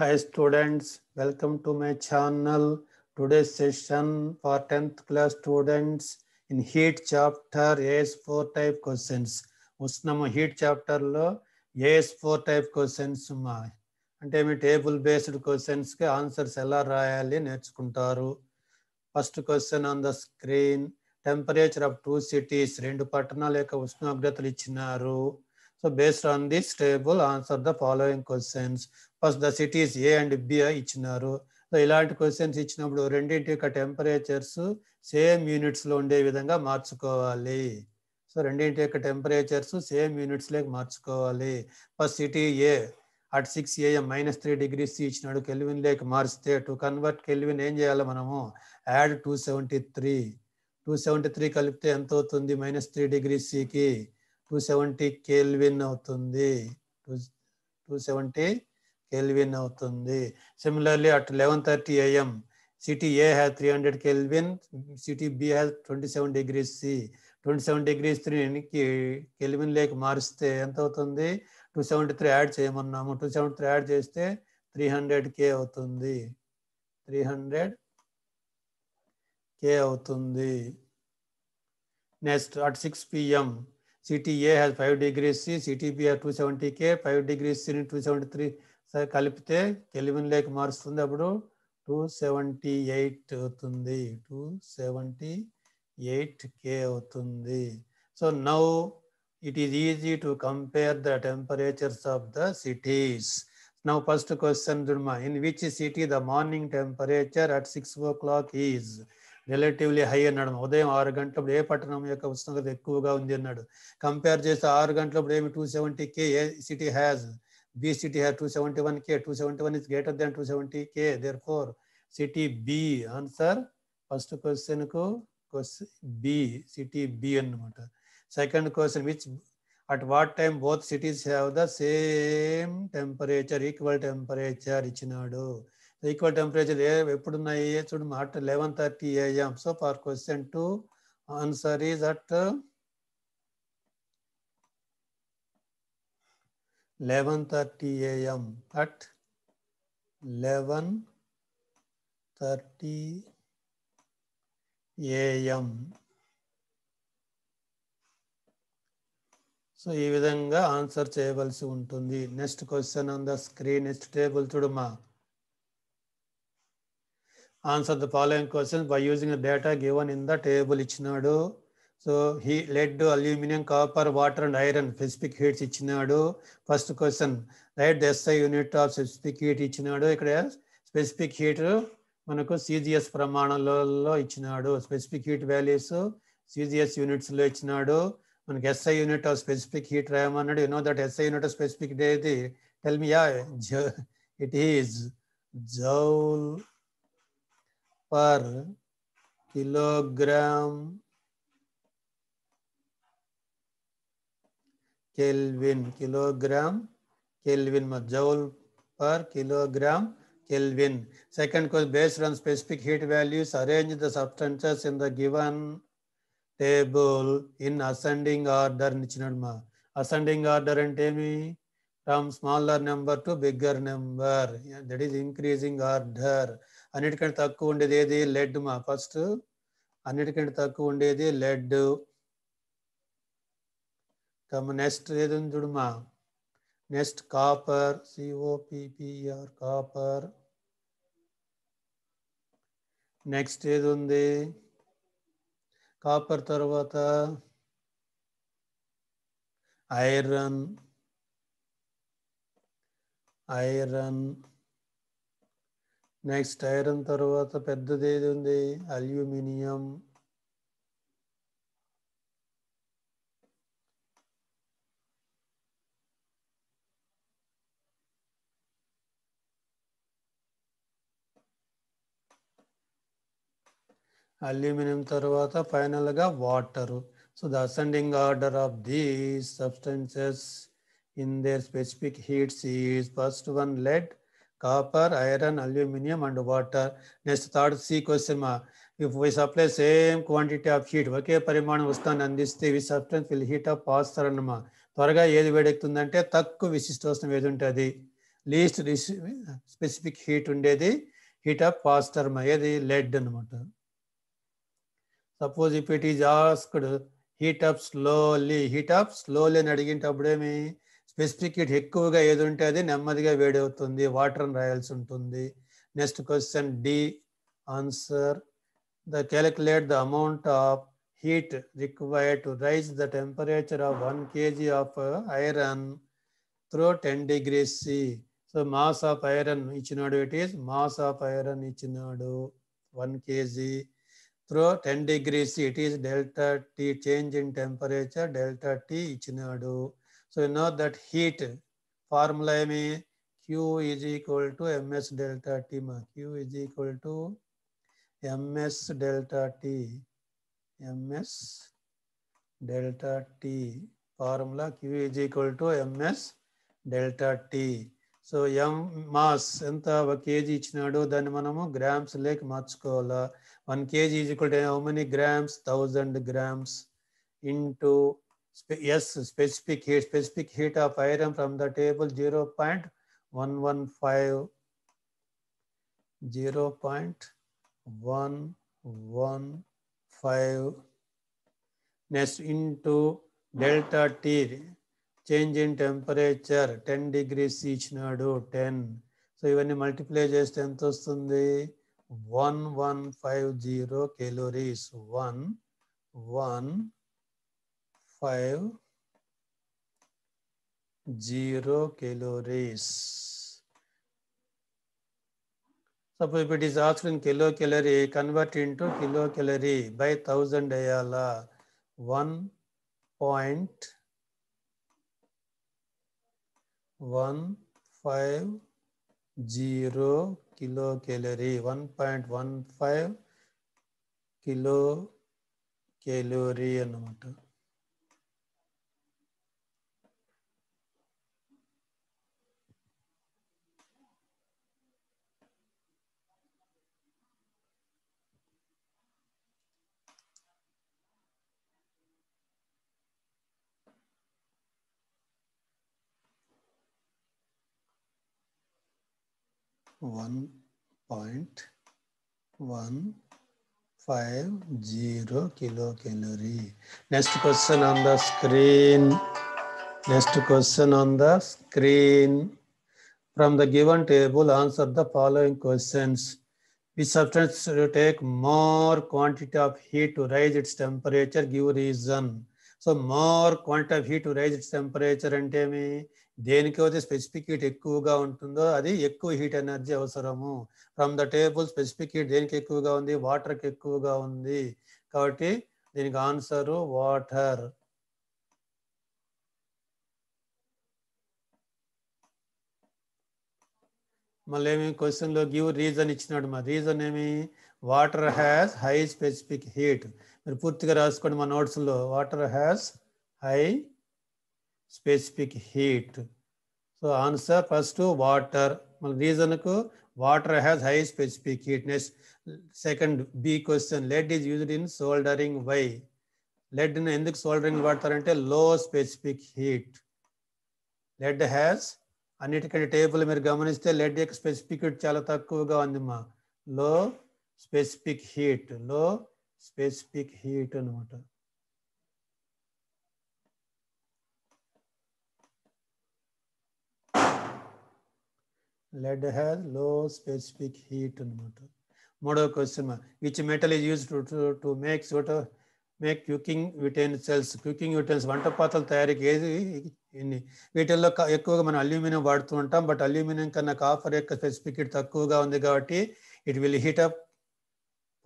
High students welcome to to channel today session for tenth class students in heat chapter chapter four type questions వస్తున్నాము heat చాప్టర్లో AS four type questions మా అంటే మీ table based క్వశ్చన్స్కి answers ఎలా రాయాలి నేర్చుకుంటారు first question on the screen temperature of two cities రెండు పట్టణాల యొక్క ఉష్ణోగ్రతలు ఇచ్చినారు so based on this table answer the following questions first the cities A and B ఇచ్చినారు సో ఇలాంటి క్వశ్చన్స్ ఇచ్చినప్పుడు రెండింటి యొక్క టెంపరేచర్స్ సేమ్ యూనిట్స్లో ఉండే విధంగా మార్చుకోవాలి సో రెండింటి యొక్క టెంపరేచర్స్ సేమ్ యూనిట్స్లోకి మార్చుకోవాలి first city A at six AM minus three degrees ఇచ్చినాడు కెల్విన్ లేక్ మార్చితే టు కన్వర్ట్ కెల్విన్ ఏం చేయాలి మనము add two seventy three two seventy three కలిపితే ఎంత అవుతుంది మైనస్ త్రీ డిగ్రీ సికి టూ సెవెంటీ కేల్విన్ అవుతుంది టూ టూ సెవెంటీ కెల్విన్ అవుతుంది similarly at eleven thirty AM city A has three hundred Kelvin city B has twenty seven degrees C twenty seven degrees త్రీకి Kelvin లేక మారిస్తే ఎంత అవుతుంది two seventy three add చేయమన్నాము two seventy three add చేస్తే three hundred K అవుతుంది three hundred K అవుతుంది next at six PM city A has five degrees C city B has two seventy K five degrees సిని two seventy three కలిపితే తెలివిని లేక మారుస్తుంది అప్పుడు two seventy eight అవుతుంది టూ సెవెంటీ ఎయిట్ కే అవుతుంది so now it is easy to compare the temperatures of the cities now first question జుడ్మా in which city the morning temperature at six o'clock is relatively high అన్నాడు ఉదయం ఆరు గంటలప్పుడు ఏ పట్టణం యొక్క ఉష్ణోగ్రత ఎక్కువగా ఉంది అన్నాడు కంపేర్ చేస్తే ఆరు గంటలప్పుడు ఏమి two seventy K A city has BCT has 271K, 271 is greater than 270K. Therefore, city B answer. First question ko B, city B anamata. Second question, which at what time both cities have the same temperature, equal temperature ichinadu. The equal temperature eppudunayi chudu at 11:30 am. So for question 2 answer is at eleven thirty AM at eleven thirty AM so ఈ విధంగా answer చేయవలసి ఉంటుంది next question on the screen next table చూడమ్మా answer the following question by using data given in the table ఇచ్చినాడు so he lead aluminium copper water and iron specific heats ఇచ్చినాడు first question write the SI unit of specific heat ఇచ్చినాడు ఇక్కడ specific heat మనకు CGS ప్రమాణాలలో ఇచ్చినాడు specific heat values CGS యూనిట్స్లో ఇచ్చినాడు మనకి SI unit of specific heat రాయమన్నాడు you know that SI unit of specific ఏది tell me ya it is joule per kilogram kelvin kilogram kelvin joule per kilogram kelvin second question based on specific heat values arrange the substances in the given table in ascending order ఇచ్చినాడు మా ascending order అంటే ఏమి from smaller number to bigger number that is increasing order అన్నిటికంటే తక్కువ ఉండేది ఏది lead మా first అన్నిటికంటే తక్కువ ఉండేది లెడ్ తమ నెక్స్ట్ Redan ఉంది Next next copper O e copper next ఏది ఉంది కాపర్ తర్వాత ఐరన్ ఐరన్ నెక్స్ట్ ఐరన్ తర్వాత పెద్దది ఏది ఉంది అల్యూమినియం అల్యూమినియం తర్వాత ఫైనల్గా water so the ascending order of these substances in their specific heats is first one lead copper iron aluminium and water next third C question మా if we supply same quantity of heat ఒకే పరిమాణం వస్తాను అందిస్తే we substance will heat up faster అన్నమా త్వరగా ఏది వేడెక్కుతుందంటే తక్కువ విశిష్ట వస్తుంది ఏది ఉంటుంది లీస్ట్ స్పెసిఫిక్ హీట్ ఉండేది హీట్ అప్ పాస్టర్ ఏది లెడ్ అనమాట suppose if it is asked heat up slowly heat up slowly అని అడిగినప్పుడేమి స్పెసిఫిక్ హీట్ ఎక్కువగా ఏది ఉంటే అది నెమ్మదిగా అవుతుంది వాటర్ అని రాయాల్సి ఉంటుంది next question D answer the calculate the amount of heat required to raise the temperature of one kg of iron through ten degrees C so mass of iron ఇచ్చినాడు it is mass of iron ఇచ్చినాడు one kg through 10 degrees C, it is delta T, change in temperature, delta T ichinadu. So you know that heat formula emi Q is equal to MS delta T ma. Q is equal to MS delta T. MS delta T formula Q is equal to MS delta T. So M mass ఎంత ఒక KG ఇచ్చినాడు దాన్ని మనము grams లేక మార్చుకోవాలా 1 kg is equal to how many grams 1000 grams into spe yes specific heat specific heat of iron from the table 0 0.115 0 0.115 next into delta t change in temperature 10 degrees ఇచ్చినాడు 10 so ఇవన్నీ multiply చేస్తే ఎంత వస్తుంది one one five zero calories one one five zero calories. Suppose if it is asked in kilocalorie, convert into kilocalorie by thousand ayala one point one five zero kilo calorie one point one five kilo calorie అన్నమాట 1.150 kilocalorie. Next question on the screen. Next question on the screen. From the given table, answer the following questions. Which substance should take more quantity of heat to raise its temperature? Give reason. So more quant of heat raise temperature అంటే ఏమి దేనికైతే specific heat ఎక్కువగా ఉంటుందో అది ఎక్కువ heat energy అవసరము from the table specific heat దేనికి ఎక్కువగా ఉంది వాటర్కి ఎక్కువగా ఉంది కాబట్టి దీనికి ఆన్సర్ వాటర్ మళ్ళీ ఏమి క్వశ్చన్లో గివ్ రీజన్ ఇచ్చినాడు మా రీజన్ ఏమి water has high specific heat మీరు పూర్తిగా రాసుకోండి మా నోట్స్లో water has high specific heat so answer first water మన రీజన్కు water has high specific heat next second B question lead is used in soldering why లెడ్ని ఎందుకు సోల్డరింగ్ వాడతారంటే low specific heat lead has అన్నిటికంటే టేబుల్ మీరు గమనిస్తే lead యొక్క specific heat చాలా తక్కువగా ఉంది మా low specific heat low specific heat అనమాట lead has low specific heat అనమాట మూడవ question which metal is use to make సోట్ make cooking utensils cooking utensils వంట పాత్రలు తయారీకి ఏది ఎన్ని వీటిల్లో ఎక్కువగా మనం అల్యూమినియం వాడుతూ ఉంటాం బట్ అల్యూమినియం కన్నా కాఫర్ యొక్క స్పెసిఫిక్ తక్కువగా ఉంది కాబట్టి it will heat up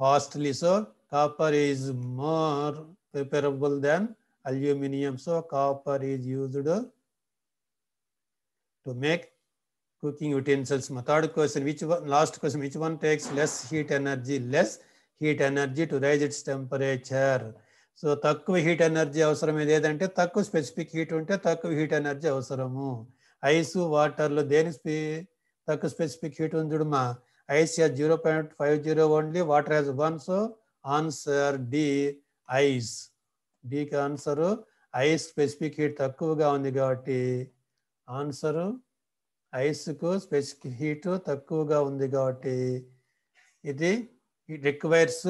fastly so copper is more preferable than aluminum. So copper is used to make cooking utensils. My third question, which one, last question, which one takes less heat energy, less heat energy to raise its temperature? సో తక్కువ heat energy అవసరం ఏదంటే తక్కువ specific heat ఉంటే తక్కువ heat energy అవసరము ice వాటర్లో దేని స్పీ తక్కువ స్పెసిఫిక్ హీట్ ఉంది చూడమా ice as zero point five zero only water as one so answer D ice డికి ఆన్సర్ ఐస్ స్పెసిఫిక్ హీట్ తక్కువగా ఉంది కాబట్టి ఆన్సరు ఐస్కు స్పెసిఫిక్ హీట్ తక్కువగా ఉంది కాబట్టి ఇది requires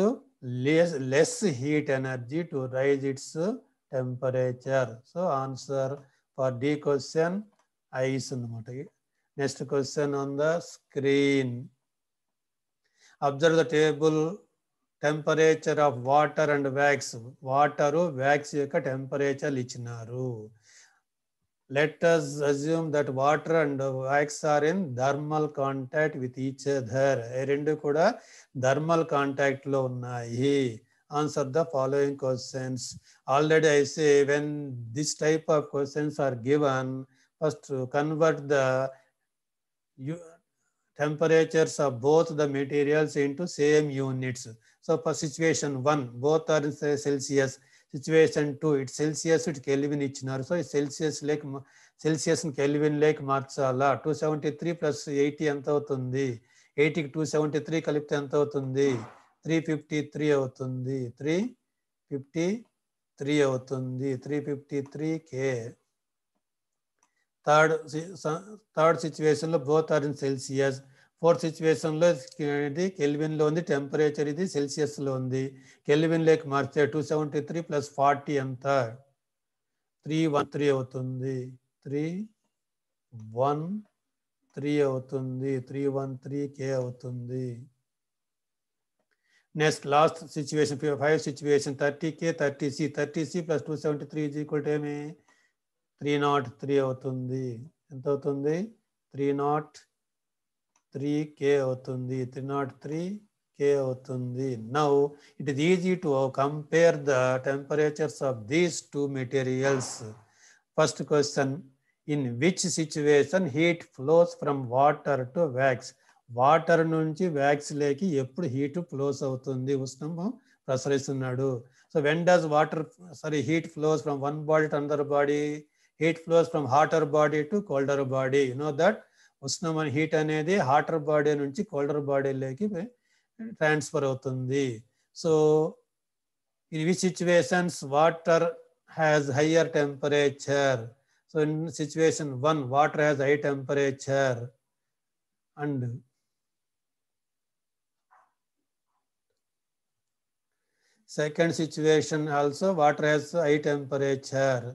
less less heat energy to raise its temperature so answer for D question ice అనమాట next question on the screen observe the table temperature of water and wax water wax యొక్క టెంపరేచర్లు ఇచ్చినారు letters assume that water and wax are in thermal contact with each other రెండు కూడా thermal కాంటాక్ట్లో ఉన్నాయి answer the following questions already I say when this type of questions are given first convert the of both the materials in to same units so for situation one both are in Celsius Situation two it Celsius it Kelvin ఇచ్చినారు so Celsius లేక్ Celsius Kelvin లేక్ మార్చాలా two seventy three plus eighty ఎంత అవుతుంది ఎయిటీకి two seventy three కలిపితే ఎంత అవుతుంది త్రీ ఫిఫ్టీ త్రీ అవుతుంది త్రీ ఫిఫ్టీ త్రీ అవుతుంది three fifty three K third third సిచ్యువేషన్లో both are in Celsius four సిచ్యువేషన్లో ఇది కెల్విన్లో ఉంది టెంపరేచర్ ఇది సెల్సియస్లో ఉంది కెల్విన్లోకి మార్చే two seventy three plus forty ఎంత త్రీ వన్ త్రీ అవుతుంది త్రీ వన్ త్రీ అవుతుంది త్రీ వన్ త్రీ కే అవుతుంది next last situation five situation thirty K thirty C thirty C plus two seventy three is equal to ఏమి three nought three అవుతుంది ఎంత అవుతుంది three nought three K అవుతుంది three nought three K అవుతుంది now it is easy to compare the temperatures of these two materials first question in which situation heat flows from water to wax water నుంచి wax లేకి ఎప్పుడు heat flows అవుతుంది ఉష్ణము ప్రసరిస్తున్నాడు so when does water sorry heat flows from one body to another body heat flows from hotter body to colder body you know that water heat એટલે કે hotter body and colder body lake ઇ transfer હોતુંદી so in we situations water has higher temperature so in situation one water has high temperature and second situation also water has high temperature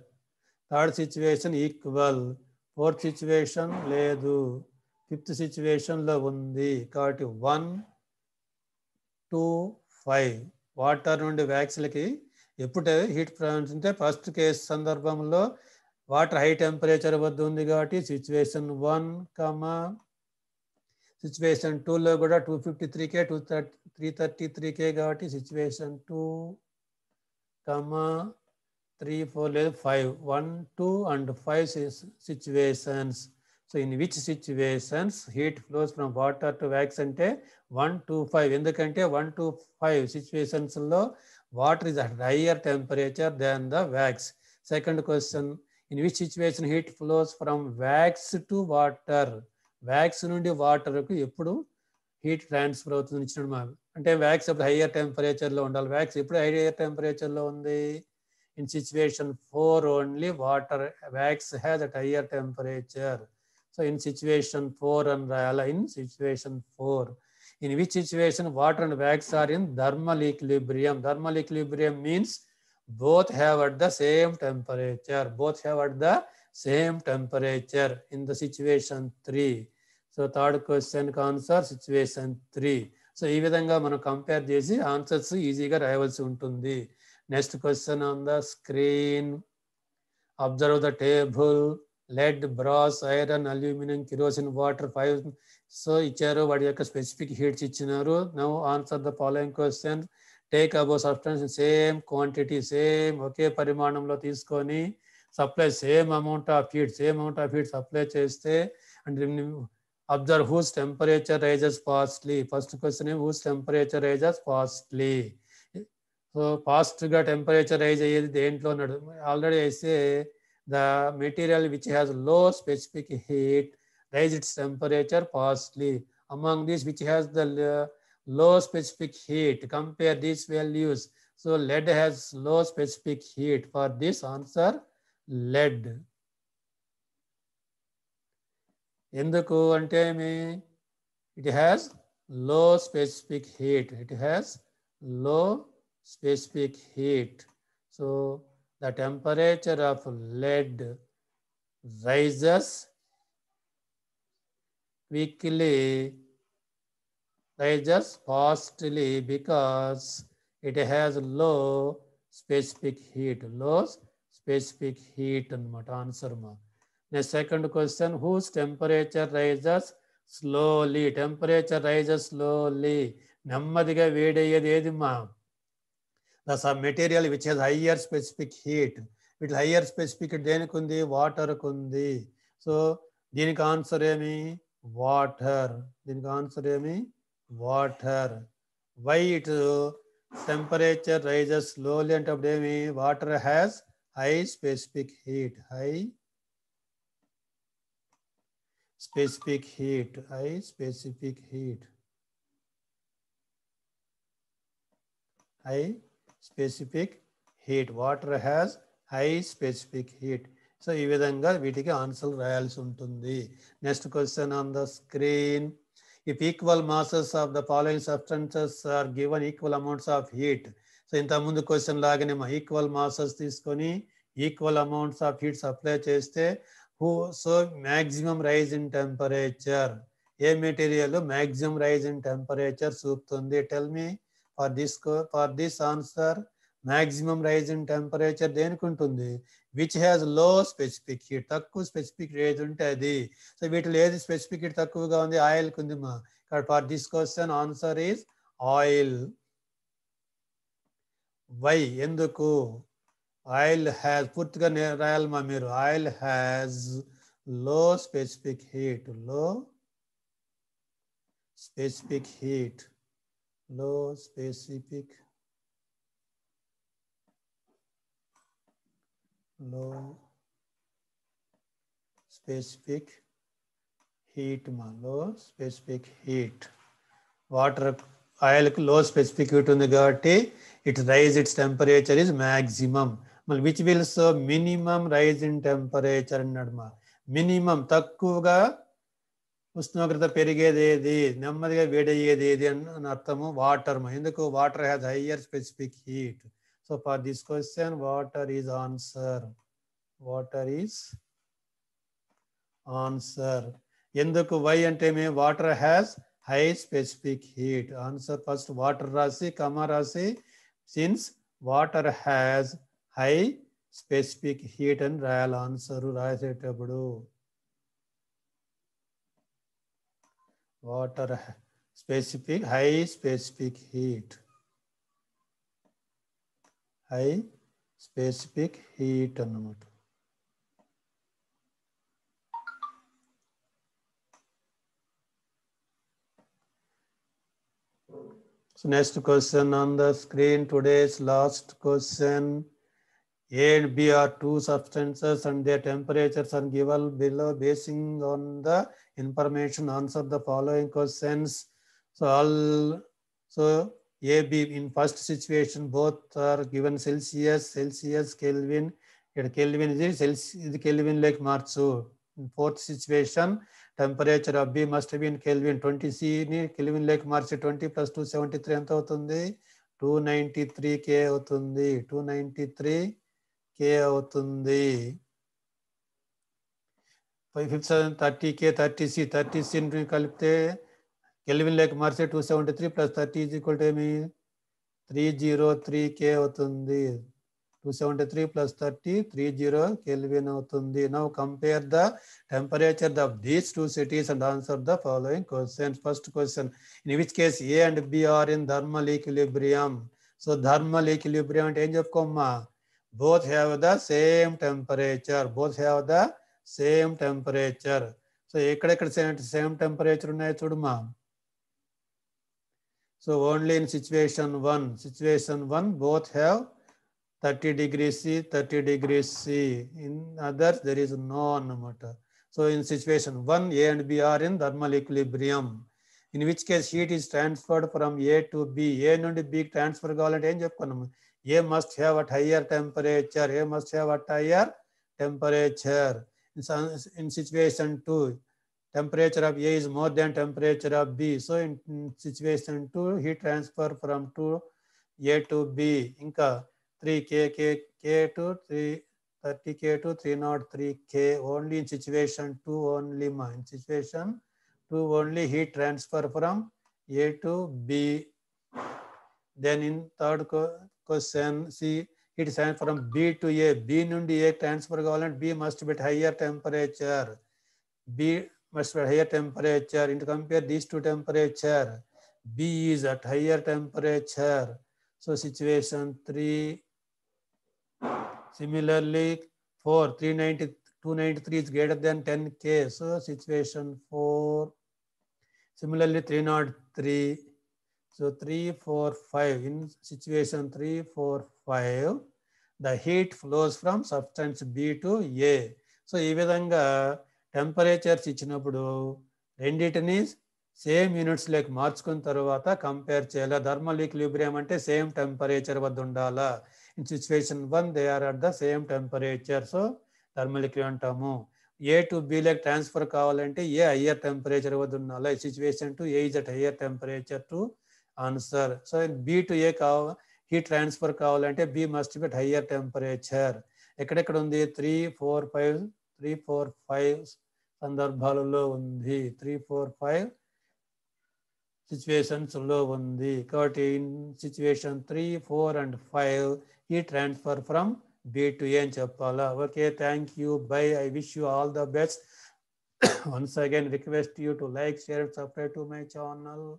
third situation equal fourth situation లేదు fifth సిచ్యువేషన్లో ఉంది కాబట్టి one two five water నుండి వ్యాక్సిన్కి ఎప్పుడే heat ఉంటే first case సందర్భంలో water high temperature వద్ద ఉంది కాబట్టి సిచ్యువేషన్ వన్ కమా సిచ్యువేషన్ టూలో కూడా two fifty three K two thirty three thirty three K కాబట్టి situation two comma three four లేదు five one two and five situations so in which situations heat flows from water to wax అంటే one two five ఎందుకంటే one two five సిచ్యువేషన్స్లో water is at higher temperature than the wax second question in which situation heat flows from wax to water wax నుండి వాటర్కు ఎప్పుడు heat transfer అవుతుంది ఇచ్చిన అంటే wax ఎప్పుడు హయ్యర్ టెంపరేచర్లో ఉండాలి వ్యాక్స్ ఎప్పుడు హయ్యర్ టెంపరేచర్లో ఉంది In situation 4 only, water wax has a higher temperature. So in situation 4 and Rayala, in situation 4, in which situation water and wax are in thermal equilibrium. Thermal equilibrium means both have at the same temperature, both have at the same temperature in the situation 3. So third క్వశ్చన్కి answer situation three so ఈ విధంగా మనం compare చేసి answers ఈజీగా రాయవలసి ఉంటుంది next question on the screen observe the table lead brass iron aluminium kerosene water five so ఇచ్చారు వాటి యొక్క స్పెసిఫిక్ హీట్స్ ఇచ్చినారు now answer the following question take above substance same quantity same ఒకే పరిమాణంలో తీసుకొని supply same amount of heat same amount of heat supply చేస్తే and observe who's temperature rises fastly first question whose temperature rises fastly so ఫాస్ట్గా temperature rise అయ్యేది దేంట్లో already అయితే the material which has low specific heat rise its temperature fastly among these which has the low specific heat compare these values so lead has low specific heat for this answer lead ఎందుకు అంటే మీ it has low specific heat it has low specific heat. So the temperature of lead rises quickly, rises fastly because it has low specific heat, low specific heat and answer mark. The second question, whose temperature rises slowly? Temperature rises slowly. నెమ్మదిగా వేడయ్యేది ఏది మా The material which has higher specific heat, with higher specific heat దేనికి ఉంది వాటర్కు ఉంది so దీనికి answer ఏమి water దీనికి answer ఏమి water why it temperature rises slowly and అప్పుడు ఏమి water has high specific heat high specific heat high specific heat high specific heat water has high specific heat so ఈ విధంగా వీటికి answer రాయాల్సి ఉంటుంది next question on the screen if equal masses of the following substances are given equal amounts of heat so ఇంతకుముందు question లాగానే మా equal masses తీసుకొని equal amounts of heat supply చేస్తే who so maximum rise in temperature ఏ material maximum rise in temperature చూపుతుంది tell me for this for this answer maximum rise in temperature దేనికి ఉంటుంది which has low specific heat తక్కువ specific రేజ్ ఉంటే అది so వీటిలో ఏది స్పెసిఫిక్ హీట్ తక్కువగా ఉంది ఆయిల్ ఉంది మా ఇక్కడ for this question answer is oil why ఎందుకు ఆయిల్ హ్యాజ్ పూర్తిగా రాయాలి మా మీరు oil has low specific heat low specific heat no specific no specific heat మా లో స్పెసిఫిక్ హీట్ వాటర్ ఆయిల్కి లో స్పెసిఫిక్ హీట్ ఉంది కాబట్టి it rise its temperature is maximum మళ్ళీ which wills minimum rise in temperature అన్నాడు మా minimum తక్కువగా ఉష్ణోగ్రత పెరిగేది ఏది నెమ్మదిగా వేడయ్యేది ఏది అని అర్థము వాటర్ ఎందుకు water has higher specific heat so for this question water is answer water is answer ఎందుకు వై అంటే మేము water has high specific heat answer first water రాసి కమ రాసి since water has high specific heat అని రాయాలి answer రాసేటప్పుడు water specific high specific heat high specific heat annamata so next question on the screen today's last question A and B are two substances and their temperatures are given below basing on the information answer the following questions. So all so A, B in first situation both are given Celsius, Celsius, Kelvin. Here Kelvin is Celsius, Kelvin like Marchu. In fourth situation, temperature of B must be in Kelvin 20 C ni Kelvin like March 20 plus 273 ఎంత అవుతుంది 293 K అవుతుంది 293 K అవుతుంది five fifth seven thirty K thirty C thirty సిని కలిపితే kelvin లేక మార్చే two seventy three plus thirty is equal to ఏమి three zero three K అవుతుంది two seventy three plus thirty three zero kelvin అవుతుంది now compare the temperature of these two cities and answer the following question first question in which case A and B are in thermal equilibrium so thermal equilibrium అంటే ఏం చెప్పుకోమ్మా both have the same temperature both have the same temperature so ekkada ekkada same temperature unnai chudma so only in situation 1 situation 1 both have 30 degrees c 30 degrees c in others there is no matter. so in situation 1 a and b are in thermal equilibrium in which case heat is transferred from a to b a and b transfer kavalante of cheptunnam yeah must have at higher temperature yeah must have at higher temperature in situation two temperature of A is more than temperature of B so in situation two heat transfer from to A to B इनका three K K K two three thirty K two three not three K only in situation two only in situation two only heat transfer from A to B then in third question see it is from b to a b నుండి a transfer కావాలంటే b must be at higher temperature b must be at higher temperature and compare these two temperature b is at higher temperature so situation 3 similarly 4 390 293 is greater than 10k so situation 4 similarly 303 so three four five in situation three four five the heat flows from substance B to A so ఈ విధంగా temperatures ఇచ్చినప్పుడు రెండింటిని same యూనిట్స్లోకి మార్చుకున్న తర్వాత compare చేయాలా thermal equilibrium అంటే same temperature వద్ద ఉండాలా in situation one they are at the same temperature so thermal equilibrium అంటాము ఏ టు బీలోకి ట్రాన్స్ఫర్ కావాలంటే ఏ హయ్యర్ టెంపరేచర్ వద్ద ఉండాలా situation two A is at higher temperature to answer so B to A A heat transfer కావాలంటే B must be higher temperature ఎక్కడెక్కడ ఉంది three four five three four five సందర్భాలలో ఉంది three four five సిచ్యువేషన్స్లో ఉంది కాబట్టి in situation three four and five ఈ transfer from B to A అని చెప్పాలా okay thank you bye I wish you all the best once again request you to like share subscribe to my channel